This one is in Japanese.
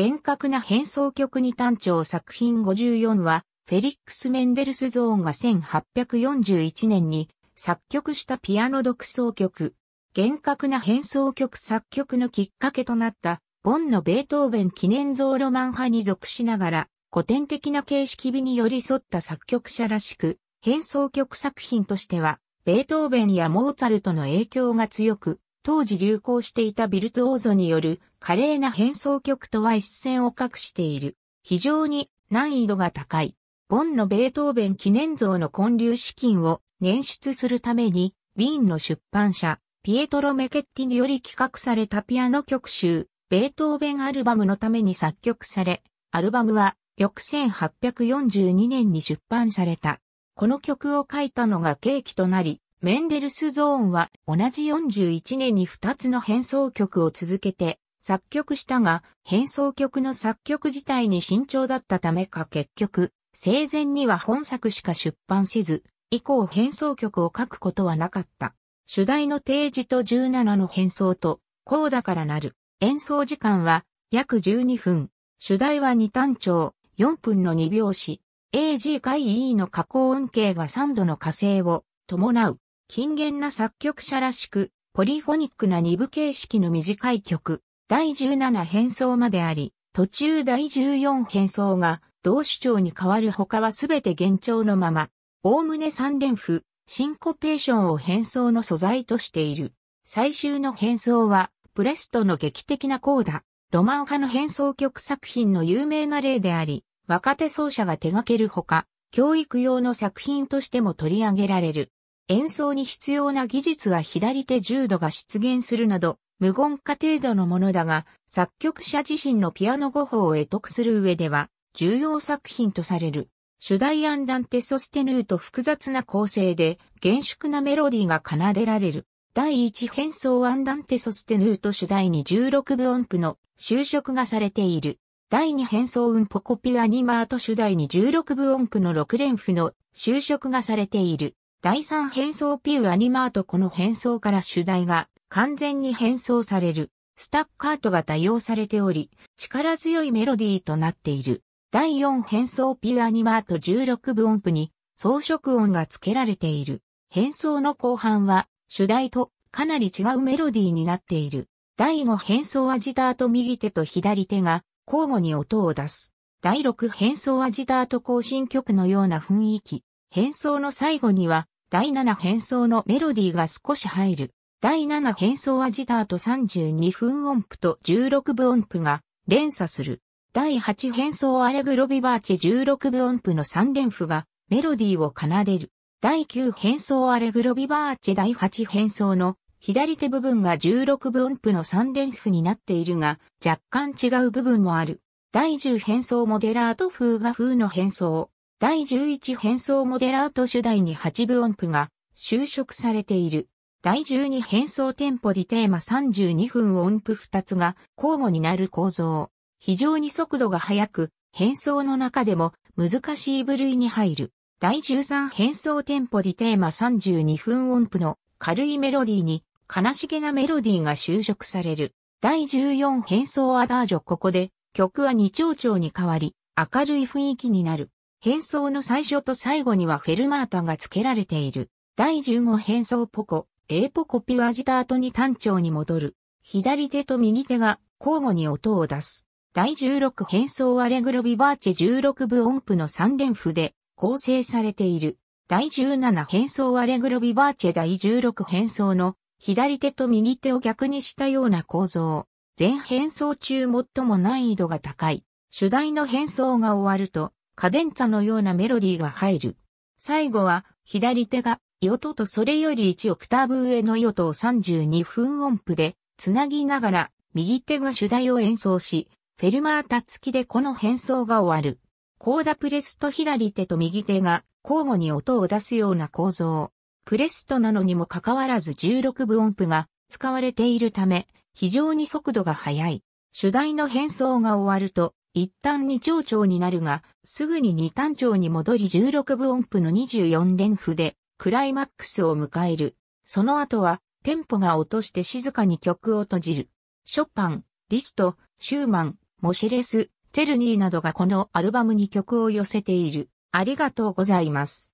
厳格な変奏曲に単調作品54は、フェリックス・メンデルスゾーンが1841年に作曲したピアノ独奏曲。厳格な変奏曲作曲のきっかけとなった、ボンのベートーベン記念像ロマン派に属しながら、古典的な形式美に寄り添った作曲者らしく、変奏曲作品としては、ベートーベンやモーツァルトの影響が強く、当時流行していたビルトオーゾによる華麗な変奏曲とは一線を画している。非常に難易度が高い。ボンのベートーベン記念像の建立資金を捻出するために、ウィーンの出版社、ピエトロ・メケッティにより企画されたピアノ曲集、ベートーベンアルバムのために作曲され、アルバムは翌1842年に出版された。この曲を書いたのが契機となり、メンデルスゾーンは同じ41年に2つの変奏曲を続けて作曲したが、変奏曲の作曲自体に慎重だったためか結局、生前には本作しか出版せず、以降変奏曲を書くことはなかった。主題の提示と17の変奏と、うだからなる。演奏時間は約12分。主題は2単調、4分の2拍子。AG 回 E の加工音形が3度の加勢を伴う。近現な作曲者らしく、ポリフォニックな二部形式の短い曲、第17変奏まであり、途中第14変奏が同主張に変わる他はすべて幻聴のまま、おおむね三連符、シンコペーションを変奏の素材としている。最終の変奏は、プレストの劇的なコーダ、ロマン派の変奏曲作品の有名な例であり、若手奏者が手掛けるほか、教育用の作品としても取り上げられる。演奏に必要な技術は左手重度が出現するなど、無言化程度のものだが、作曲者自身のピアノ語法を得得する上では、重要作品とされる。主題アンダンテソステヌーと複雑な構成で厳粛なメロディーが奏でられる。第一変奏アンダンテソステヌーと主題に16部音符の修飾がされている。第二変奏ンポコピアニマーと主題に16部音符の6連符の修飾がされている。第三変装ピューアニマートこの変装から主題が完全に変装される。スタッカートが多用されており、力強いメロディーとなっている。第4変装ピュアニマート16分音符に装飾音が付けられている。変装の後半は主題とかなり違うメロディーになっている。第5変装アジタート右手と左手が交互に音を出す。第6変装アジタート行進曲のような雰囲気。変奏の最後には、第7変奏のメロディーが少し入る。第7変奏はジターと32分音符と16分音符が連鎖する。第8変奏アレグロビバーチェ16分音符の3連符がメロディーを奏でる。第9変奏アレグロビバーチェ第8変奏の左手部分が16分音符の3連符になっているが若干違う部分もある。第10変奏モデラート風が風の変奏。第11変装モデラート主題に8部音符が収縮されている。第12変装テンポディテーマ32分音符2つが交互になる構造。非常に速度が速く、変装の中でも難しい部類に入る。第13変装テンポディテーマ32分音符の軽いメロディーに悲しげなメロディーが収縮される。第14変装アダージョここで曲は二丁調に変わり明るい雰囲気になる。変装の最初と最後にはフェルマータが付けられている。第15変装ポコ、A ポコピュアジタートに単調に戻る。左手と右手が交互に音を出す。第16変装アレグロビバーチェ16部音符の3連符で構成されている。第17変装アレグロビバーチェ第16変装の左手と右手を逆にしたような構造。全変装中最も難易度が高い。主題の変装が終わると、カデンツァのようなメロディーが入る。最後は、左手が、イオトとそれより1オクターブ上のイオトを32分音符で、つなぎながら、右手が主題を演奏し、フェルマータ付きでこの変奏が終わる。コーダプレスト左手と右手が交互に音を出すような構造。プレストなのにもかかわらず16分音符が使われているため、非常に速度が速い。主題の変奏が終わると、一旦二丁長になるが、すぐに二単調に戻り16分音符の24連符で、クライマックスを迎える。その後は、テンポが落として静かに曲を閉じる。ショパン、リスト、シューマン、モシレス、チェルニーなどがこのアルバムに曲を寄せている。ありがとうございます。